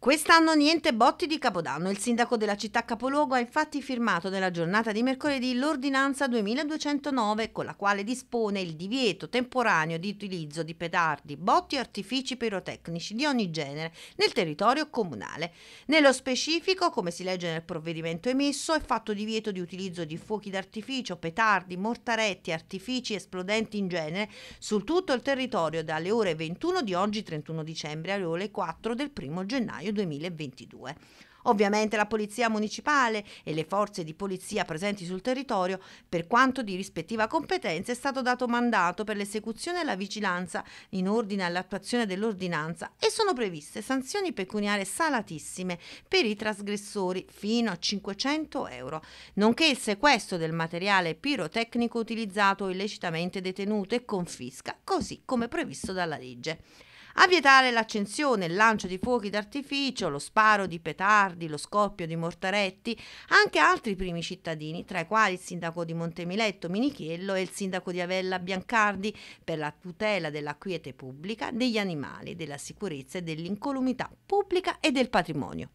Quest'anno niente botti di Capodanno. Il sindaco della città capoluogo ha infatti firmato nella giornata di mercoledì l'ordinanza 2209 con la quale dispone il divieto temporaneo di utilizzo di petardi, botti e artifici pirotecnici di ogni genere nel territorio comunale. Nello specifico, come si legge nel provvedimento emesso, è fatto divieto di utilizzo di fuochi d'artificio, petardi, mortaretti, artifici esplodenti in genere su tutto il territorio dalle ore 21 di oggi 31 dicembre alle ore 4 del 1 gennaio gennaio 2022. Ovviamente la Polizia Municipale e le forze di polizia presenti sul territorio, per quanto di rispettiva competenza, è stato dato mandato per l'esecuzione e la vigilanza in ordine all'attuazione dell'ordinanza e sono previste sanzioni pecuniarie salatissime per i trasgressori fino a 500 euro, nonché il sequestro del materiale pirotecnico utilizzato illecitamente detenuto e confisca, così come previsto dalla legge a vietare l'accensione, il lancio di fuochi d'artificio, lo sparo di petardi, lo scoppio di mortaretti, anche altri primi cittadini, tra i quali il sindaco di Montemiletto Minichiello e il sindaco di Avella Biancardi, per la tutela della quiete pubblica, degli animali, della sicurezza e dell'incolumità pubblica e del patrimonio.